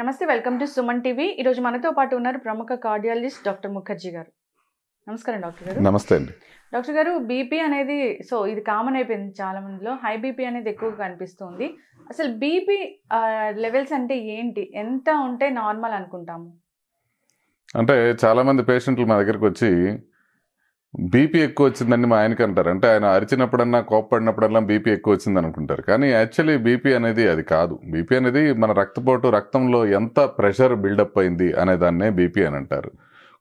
నమస్తే welcome to Suman TV ఈరోజు మనతో పాటు ఉన్నారు ప్రముఖ కార్డియాలజిస్ట్ డాక్టర్ ముఖర్జీ గారు నమస్కారం డాక్టర్ గారు నమస్తే అండి డాక్టర్ గారు బీపీ అనేది సో ఇది కామన్ అయిపోయింది చాలా మందిలో హై బీపీ అనేది ఎక్కువగా కనిపిస్తుంది అసలు బీపీ లెవెల్స్ అంటే ఏంటి ఎంత ఉంటే నార్మల్ అనుకుంటాము అంటే చాలామంది పేషెంట్లు మా దగ్గరకు వచ్చి బీపీ ఎక్కువ వచ్చిందని మా ఆయనకి అంటారు అంటే ఆయన అరిచినప్పుడన్నా కోప్పడినప్పుడల్లా బీపీ ఎక్కువ వచ్చింది అనుకుంటారు కానీ యాక్చువల్లీ బీపీ అనేది అది కాదు బీపీ అనేది మన రక్తపోటు రక్తంలో ఎంత ప్రెషర్ బిల్డప్ అయింది అనే దాన్నే బీపీ అని అంటారు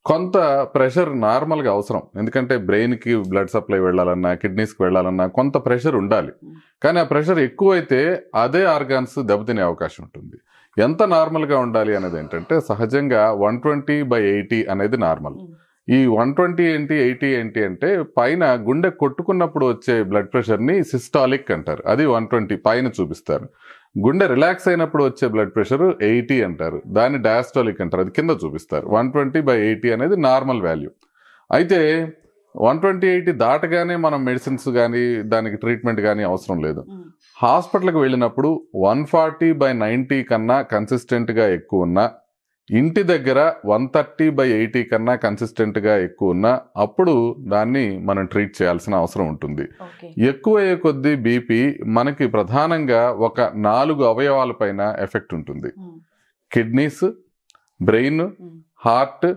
కొంత ప్రెషర్ నార్మల్గా అవసరం ఎందుకంటే బ్రెయిన్కి బ్లడ్ సప్లై వెళ్ళాలన్నా కిడ్నీస్కి వెళ్ళాలన్నా కొంత ప్రెషర్ ఉండాలి కానీ ఆ ప్రెషర్ ఎక్కువైతే అదే ఆర్గాన్స్ దెబ్బతినే అవకాశం ఉంటుంది ఎంత నార్మల్గా ఉండాలి అనేది ఏంటంటే సహజంగా వన్ ట్వంటీ బై ఎయిటీ అనేది నార్మల్ ఈ వన్ ట్వంటీ ఏంటి ఎయిటీ ఏంటి అంటే పైన గుండె కొట్టుకున్నప్పుడు వచ్చే బ్లడ్ ప్రెషర్ని సిస్టాలిక్ అంటారు అది వన్ ట్వంటీ పైన చూపిస్తారు గుండె రిలాక్స్ అయినప్పుడు వచ్చే బ్లడ్ ప్రెషర్ ఎయిటీ అంటారు దాన్ని డయాస్టాలిక్ అంటారు అది కింద చూపిస్తారు వన్ ట్వంటీ బై ఎయిటీ అనేది నార్మల్ వాల్యూ అయితే వన్ ట్వంటీ ఎయిటీ దాటగానే మనం మెడిసిన్స్ కానీ దానికి ట్రీట్మెంట్ కానీ అవసరం లేదు హాస్పిటల్కి వెళ్ళినప్పుడు వన్ ఫార్టీ బై నైంటీ కన్నా కన్సిస్టెంట్గా ఎక్కువ ఉన్నా ఇంటి దగ్గర వన్ థర్టీ బై ఎయిటీ కన్నా కన్సిస్టెంట్గా ఎక్కువ ఉన్నా అప్పుడు దాన్ని మనం ట్రీట్ చేయాల్సిన అవసరం ఉంటుంది ఎక్కువయ్యే కొద్దీ బీపీ మనకి ప్రధానంగా ఒక నాలుగు అవయవాల పైన ఎఫెక్ట్ ఉంటుంది hmm. Kidneys brain hmm. Heart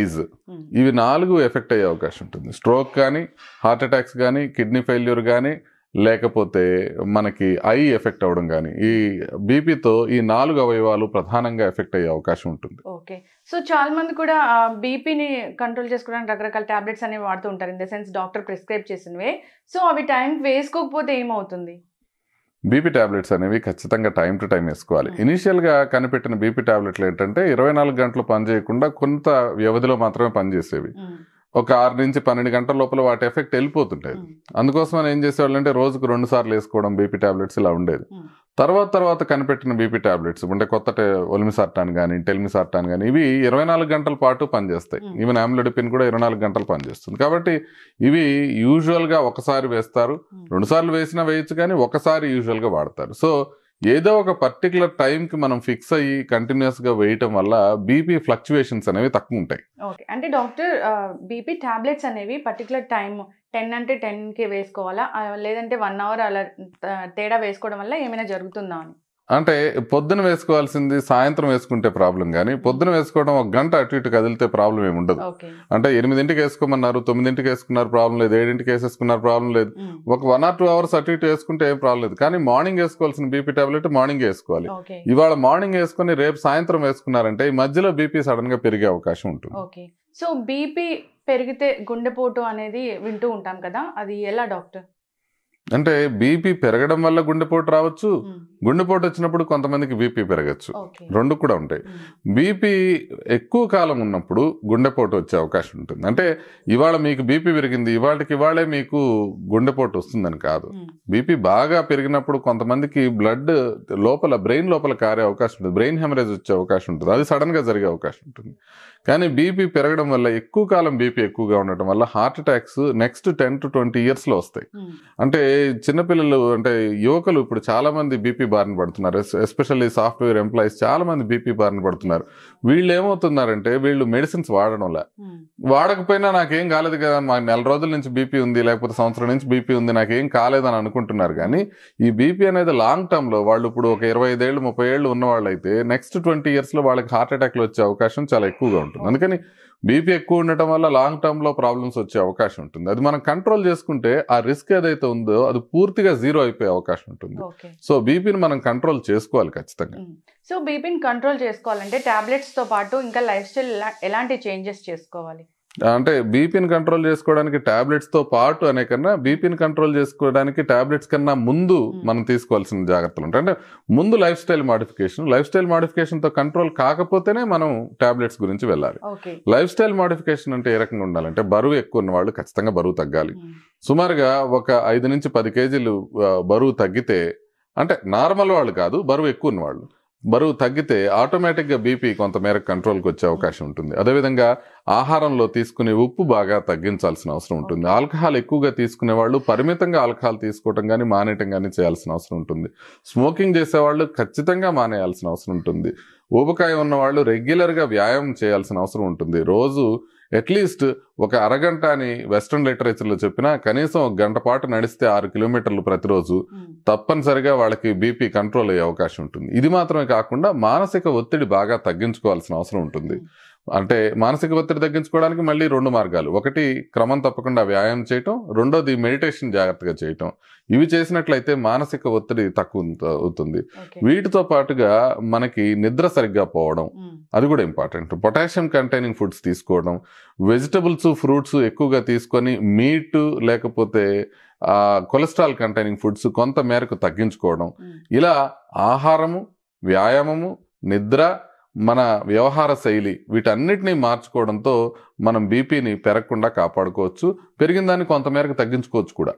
eyes hmm. ఇవి నాలుగు ఎఫెక్ట్ అయ్యే అవకాశం ఉంటుంది స్ట్రోక్ కానీ హార్ట్ అటాక్స్ కానీ కిడ్నీ ఫెయిల్యూర్ కానీ లేకపోతే మనకి ఐ ఎఫెక్ట్ అవ్వడం కానీ ఈ బీపీతో ఈ నాలుగు అవయవాలు ప్రధానంగా ఎఫెక్ట్ అయ్యే అవకాశం ఉంటుంది ఓకే సో చాలా మంది కూడా బీపీని కంట్రోల్ చేసుకోవడానికి రకరకాల టాబ్లెట్స్ అనేవి వాడుతూ ఉంటారు in the sense doctor prescribe చేసినవే సో అవి టైం వేసుకోకపోతే ఏమవుతుంది బీపీ ట్యాబ్లెట్స్ అనేవి ఖచ్చితంగా టైం టు టైం వేసుకోవాలి hmm. ఇనీషియల్గా కనిపెట్టిన బీపీ ట్యాబ్లెట్లు ఏంటంటే ఇరవై నాలుగు గంటలు పనిచేయకుండా కొంత వ్యవధిలో మాత్రమే పనిచేసేవి hmm. ఒక ఆరు నుంచి పన్నెండు గంటల లోపల వాటి ఎఫెక్ట్ వెళ్ళిపోతుంటాయి అందుకోసం ఏం చేసేవాళ్ళంటే రోజుకు రెండు సార్లు వేసుకోవడం బీపీ టాబ్లెట్స్ ఇలా ఉండేది తర్వాత తర్వాత కనిపెట్టిన బీపీ టాబ్లెట్స్ అంటే కొత్త ఒలిమిసార్టాన్ కానీ టెల్మిసార్టాన్ కానీ ఇవి ఇరవై నాలుగు గంటల పాటు పనిచేస్తాయి ఈవెన్ పిన్ కూడా ఇరవై నాలుగు గంటలు పనిచేస్తుంది కాబట్టి ఇవి యూజువల్గా ఒకసారి వేస్తారు రెండుసార్లు వేసినా వేయచ్చు కానీ ఒకసారి యూజువల్గా వాడతారు సో ఏదో ఒక పర్టికులర్ టైంకి మనం ఫిక్స్ అయ్యి కంటిన్యూస్గా వేయటం వల్ల బీపీ ఫ్లక్చువేషన్స్ అనేవి తక్కువ ఉంటాయి ఓకే అంటే డాక్టర్ బీపీ టాబ్లెట్స్ అనేవి పర్టికులర్ టైం టెన్ అంటే టెన్కి వేసుకోవాలా లేదంటే వన్ అవర్ అలా తేడా వేసుకోవడం వల్ల ఏమైనా జరుగుతుందా అని అంటే పొద్దున వేసుకోవాల్సింది సాయంత్రం వేసుకుంటే ప్రాబ్లం కానీ పొద్దున వేసుకోవడం ఒక గంట అటు ఇటు కదిలితే ప్రాబ్లం ఏమి ఉండదు అంటే ఎనిమిదింటికి వేసుకోమన్నారు తొమ్మిదింటికి వేసుకున్నారు ప్రాబ్లం లేదు ఏడింటికి వేసేసుకున్నారు ప్రాబ్లం లేదు ఒక వన్ ఆర్ టూ అవర్స్ అటు ఇటు వేసుకుంటే ఏం ప్రాబ్లం లేదు కానీ మార్నింగ్ వేసుకోవాల్సిన బీపీ టాబ్లెట్ మార్నింగ్ వేసుకోవాలి ఇవాళ మార్నింగ్ వేసుకుని రేపు సాయంత్రం వేసుకున్నారంటే ఈ మధ్యలో బీపీ సడన్ గా పెరిగే అవకాశం ఉంటుంది సో బీపీ పెరిగితే గుండెపోటు అనేది వింటూ ఉంటాం కదా అది ఎలా డాక్టర్ అంటే బీపీ పెరగడం వల్ల గుండెపోటు రావచ్చు గుండెపోటు వచ్చినప్పుడు కొంతమందికి బీపీ పెరగచ్చు రెండు కూడా ఉంటాయి బీపీ ఎక్కువ కాలం ఉన్నప్పుడు గుండెపోటు వచ్చే అవకాశం ఉంటుంది అంటే ఇవాళ మీకు బీపీ పెరిగింది ఇవాళకి ఇవాళే మీకు గుండెపోటు వస్తుందని కాదు బీపీ బాగా పెరిగినప్పుడు కొంతమందికి బ్లడ్ లోపల బ్రెయిన్ లోపల కారే అవకాశం ఉంటుంది బ్రెయిన్ హెమరేజ్ వచ్చే అవకాశం ఉంటుంది అది సడన్గా జరిగే అవకాశం ఉంటుంది కానీ బీపీ పెరగడం వల్ల ఎక్కువ కాలం బీపీ ఎక్కువగా ఉండటం వల్ల heart attacks next ten to twenty ఇయర్స్లో వస్తాయి hmm. అంటే చిన్నపిల్లలు అంటే యువకులు ఇప్పుడు చాలామంది బీపీ బారిన పడుతున్నారు ఎస్పెషల్లీ సాఫ్ట్వేర్ ఎంప్లాయీస్ చాలామంది బీపీ బారిన పడుతున్నారు వీళ్ళు ఏమవుతున్నారంటే వీళ్ళు మెడిసిన్స్ వాడడంలా hmm. వాడకపోయినా నాకేం కాలేదు కదా మా నెల రోజుల నుంచి బీపీ ఉంది లేకపోతే సంవత్సరం నుంచి బీపీ ఉంది నాకేం కాలేదని అనుకుంటున్నారు కానీ ఈ బీపీ అనేది లాంగ్ టర్మ్లో వాళ్ళు ఇప్పుడు ఒక ఇరవై ఐదేళ్ళు ముప్పై ఏళ్ళు ఉన్నవాళ్ళు అయితే నెక్స్ట్ ట్వంటీ ఇయర్స్లో వాళ్ళకి హార్ట్ అటాక్లు వచ్చే అవకాశం చాలా ఎక్కువగా ఉంటుంది ఉంటుంది అందుకని బీపీ ఎక్కువ ఉండటం వల్ల లాంగ్ టర్మ్లో ప్రాబ్లమ్స్ వచ్చే అవకాశం ఉంటుంది అది మనం కంట్రోల్ చేసుకుంటే ఆ రిస్క్ ఏదైతే ఉందో అది పూర్తిగా జీరో అయిపోయే అవకాశం ఉంటుంది సో బీపీని మనం కంట్రోల్ చేసుకోవాలి ఖచ్చితంగా సో బీపీని కంట్రోల్ చేసుకోవాలంటే టాబ్లెట్స్తో పాటు ఇంకా లైఫ్ స్టైల్ ఎలాంటి చేంజెస్ చేసుకోవాలి అంటే బీపీని కంట్రోల్ చేసుకోవడానికి తో పాటు అనే కన్నా బీపీని కంట్రోల్ చేసుకోవడానికి టాబ్లెట్స్ కన్నా ముందు మనం తీసుకోవాల్సిన జాగ్రత్తలు ఉంటాయి అంటే ముందు lifestyle modification lifestyle మాడిఫికేషన్తో కంట్రోల్ కాకపోతేనే మనం టాబ్లెట్స్ గురించి వెళ్ళాలి లైఫ్ స్టైల్ మాడిఫికేషన్ అంటే ఏ రకంగా ఉండాలంటే బరువు ఎక్కువ ఉన్న వాళ్ళు ఖచ్చితంగా బరువు తగ్గాలి సుమారుగా ఒక ఐదు నుంచి పది కేజీలు బరువు తగ్గితే అంటే నార్మల్ వాళ్ళు కాదు బరువు ఎక్కువ ఉన్నవాళ్ళు బరువు తగ్గితే ఆటోమేటిక్గా బీపీ కొంతమేరకు కంట్రోల్కి వచ్చే అవకాశం ఉంటుంది అదేవిధంగా ఆహారంలో తీసుకునే ఉప్పు బాగా తగ్గించాల్సిన అవసరం ఉంటుంది ఆల్కహాల్ ఎక్కువగా తీసుకునే వాళ్ళు పరిమితంగా ఆల్కహాల్ తీసుకోవటం కానీ మానేయటం కానీ చేయాల్సిన అవసరం ఉంటుంది స్మోకింగ్ చేసేవాళ్ళు ఖచ్చితంగా మానేయాల్సిన అవసరం ఉంటుంది ఊబకాయ ఉన్నవాళ్ళు రెగ్యులర్గా వ్యాయామం చేయాల్సిన అవసరం ఉంటుంది రోజు అట్లీస్ట్ ఒక అరగంట అని వెస్ట్రన్ లిటరేచర్లో చెప్పినా కనీసం ఒక గంట పాటు నడిస్తే ఆరు కిలోమీటర్లు ప్రతిరోజు తప్పనిసరిగా వాళ్ళకి బీపీ కంట్రోల్ అయ్యే అవకాశం ఉంటుంది ఇది మాత్రమే కాకుండా మానసిక ఒత్తిడి బాగా తగ్గించుకోవాల్సిన అవసరం ఉంటుంది అంటే మానసిక ఒత్తిడి తగ్గించుకోవడానికి మళ్ళీ రెండు మార్గాలు ఒకటి క్రమం తప్పకుండా వ్యాయామం చేయటం రెండోది మెడిటేషన్ జాగ్రత్తగా చేయటం ఇవి చేసినట్లయితే మానసిక ఒత్తిడి తక్కువ అవుతుంది వీటితో పాటుగా మనకి నిద్ర సరిగ్గా పోవడం అది కూడా ఇంపార్టెంట్ పొటాషియం కంటైనింగ్ ఫుడ్స్ తీసుకోవడం వెజిటబుల్స్ ఫ్రూట్స్ ఎక్కువగా తీసుకొని మీట్ లేకపోతే కొలెస్ట్రాల్ కంటైనింగ్ ఫుడ్స్ కొంత మేరకు తగ్గించుకోవడం ఇలా ఆహారము వ్యాయామము నిద్ర మన వ్యవహార శైలి వీటన్నిటినీ మార్చుకోవడంతో మనం బీపీని పెరగకుండా కాపాడుకోవచ్చు పెరిగిన దాన్ని కొంతమేరకు తగ్గించుకోవచ్చు కూడా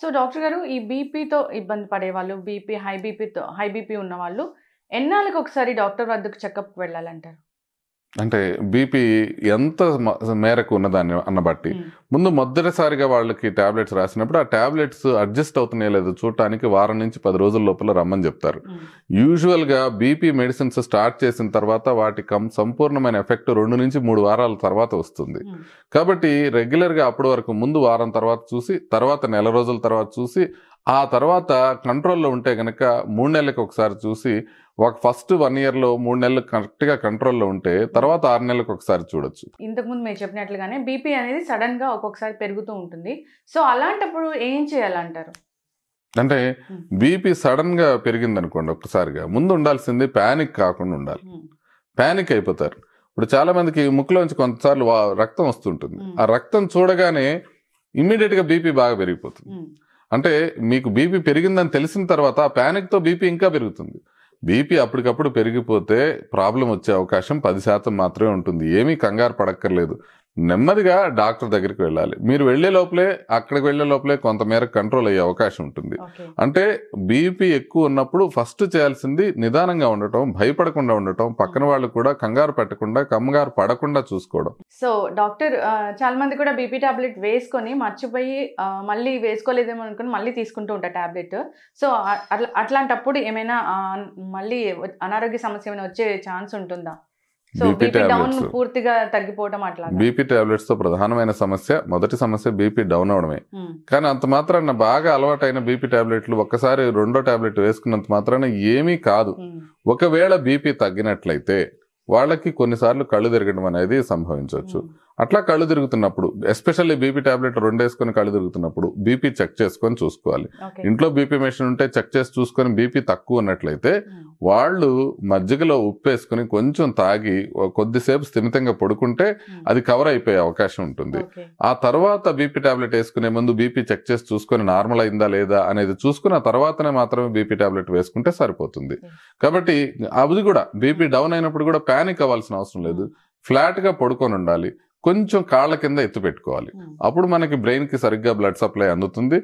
సో డాక్టర్ గారు ఈ బీపీతో ఇబ్బంది పడే వాళ్ళు బీపీ హై బీపీతో హై బీపీ ఉన్నవాళ్ళు ఎన్నాళ్ళకి ఒకసారి డాక్టర్ వద్దకు చెకప్ వెళ్ళాలంటారు అంటే బీపీ ఎంత మేరకు ఉన్నదాన్ని అన్న బట్టి ముందు మొదటిసారిగా వాళ్ళకి ట్యాబ్లెట్స్ రాసినప్పుడు ఆ ట్యాబ్లెట్స్ అడ్జస్ట్ అవుతున్నాయి లేదు చూడటానికి వారం నుంచి పది రోజుల లోపల రమ్మని చెప్తారు యూజువల్గా బీపీ మెడిసిన్స్ స్టార్ట్ చేసిన తర్వాత వాటి కం సంపూర్ణమైన ఎఫెక్ట్ రెండు నుంచి మూడు వారాల తర్వాత వస్తుంది కాబట్టి రెగ్యులర్గా అప్పటి వరకు ముందు వారం తర్వాత చూసి తర్వాత నెల రోజుల తర్వాత చూసి ఆ తర్వాత కంట్రోల్లో ఉంటే కనుక మూడు నెలలకు ఒకసారి చూసి ఒక ఫస్ట్ వన్ ఇయర్లో మూడు నెలలు కరెక్ట్గా కంట్రోల్లో ఉంటే తర్వాత ఆరు నెలలకు ఒకసారి చూడొచ్చు ఇంతకుముందు మీరు చెప్పినట్లుగానే బీపీ అనేది సడన్గా ఒక్కొక్కసారి పెరుగుతూ ఉంటుంది సో అలాంటప్పుడు ఏం చేయాలంటారు అంటే బీపీ సడన్గా పెరిగింది అనుకోండి ఒక్కసారిగా ముందు ఉండాల్సింది ప్యానిక్ కాకుండా ఉండాలి ప్యానిక్ అయిపోతారు ఇప్పుడు చాలామందికి ముక్కులోంచి కొంతసార్లు రక్తం వస్తుంటుంది ఆ రక్తం చూడగానే ఇమ్మీడియట్గా బీపీ బాగా పెరిగిపోతుంది అంటే మీకు బీపీ పెరిగిందని తెలిసిన తర్వాత ఆ ప్యానిక్తో బీపీ ఇంకా పెరుగుతుంది బీపీ అప్పటికప్పుడు పెరిగిపోతే ప్రాబ్లం వచ్చే అవకాశం పది శాతం మాత్రమే ఉంటుంది ఏమీ కంగారు పడక్కర్లేదు నెమ్మదిగా డాక్టర్ దగ్గరికి వెళ్ళాలి మీరు వెళ్లే లోపలే అక్కడికి వెళ్లే లోపలే కొంతమేర కంట్రోల్ అయ్యే అవకాశం ఉంటుంది అంటే బీపీ ఎక్కువ ఉన్నప్పుడు ఫస్ట్ చేయాల్సింది నిదానంగా ఉండటం భయపడకుండా ఉండటం పక్కన వాళ్ళు కూడా కంగారు పెట్టకుండా కమ్మగారు పడకుండా చూసుకోవడం సో డాక్టర్ చాలా మంది కూడా బీపీ టాబ్లెట్ వేసుకొని మర్చిపోయి మళ్ళీ వేసుకోలేదేమో అనుకుని మళ్ళీ తీసుకుంటూ ఉంటారు టాబ్లెట్ సో అట్లాంటప్పుడు ఏమైనా మళ్ళీ అనారోగ్య సమస్య ఏమైనా వచ్చే ఛాన్స్ ఉంటుందా బీపీ బీపీ టాబ్లెట్స్ తో ప్రధానమైన సమస్య మొదటి సమస్య బీపీ డౌన్ అవడమే hmm. కానీ అంత మాత్రాన బాగా అలవాటైన బీపీ టాబ్లెట్లు ఒక్కసారి రెండో టాబ్లెట్ వేసుకున్నంత మాత్రాన ఏమీ కాదు hmm. ఒకవేళ బీపీ తగ్గినట్లయితే వాళ్ళకి కొన్నిసార్లు కళ్ళు తిరగడం అనేది సంభవించవచ్చు hmm. అట్లా కళ్ళు తిరుగుతున్నప్పుడు ఎస్పెషల్లీ బీపీ టాబ్లెట్ రెండు వేసుకొని కళ్ళు తిరుగుతున్నప్పుడు బీపీ చెక్ చేసుకొని చూసుకోవాలి ఇంట్లో బీపీ మెషిన్ ఉంటే చెక్ చేసి చూసుకొని బీపీ తక్కువ ఉన్నట్లయితే వాళ్ళు మజ్జిగలో ఉప్పు వేసుకొని కొంచెం తాగి కొద్దిసేపు స్థిమితంగా పడుకుంటే అది కవర్ అయిపోయే అవకాశం ఉంటుంది ఆ తర్వాత బీపీ టాబ్లెట్ వేసుకునే ముందు బీపీ చెక్ చేసి చూసుకొని నార్మల్ అయిందా లేదా అనేది చూసుకుని ఆ తర్వాతనే మాత్రమే బీపీ టాబ్లెట్ వేసుకుంటే సరిపోతుంది కాబట్టి అది కూడా బీపీ డౌన్ అయినప్పుడు కూడా ప్యానిక్ అవ్వాల్సిన అవసరం లేదు ఫ్లాట్గా పడుకొని ఉండాలి కొంచెం కాళ్ళ కింద ఎత్తు పెట్టుకోవాలి అప్పుడు మనకి బ్రెయిన్కి సరిగ్గా బ్లడ్ సప్లై అందుతుంది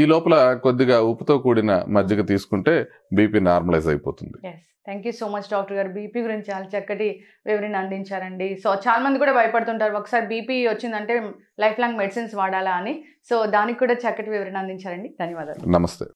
ఈ లోపల కొద్దిగా ఉప్పుతో కూడిన మజ్జిగ తీసుకుంటే బీపీ నార్మలైజ్ అయిపోతుంది thank you so much doctor గారు బీపీ గురించి చాలా చక్కటి వివరిని అందించారండి సో చాలా మంది కూడా భయపడుతుంటారు ఒకసారి బీపీ వచ్చిందంటే లైఫ్ లాంగ్ మెడిసిన్స్ వాడాలా అని సో దానికి కూడా చక్కటి వివరణ అందించారండి ధన్యవాదాలు నమస్తే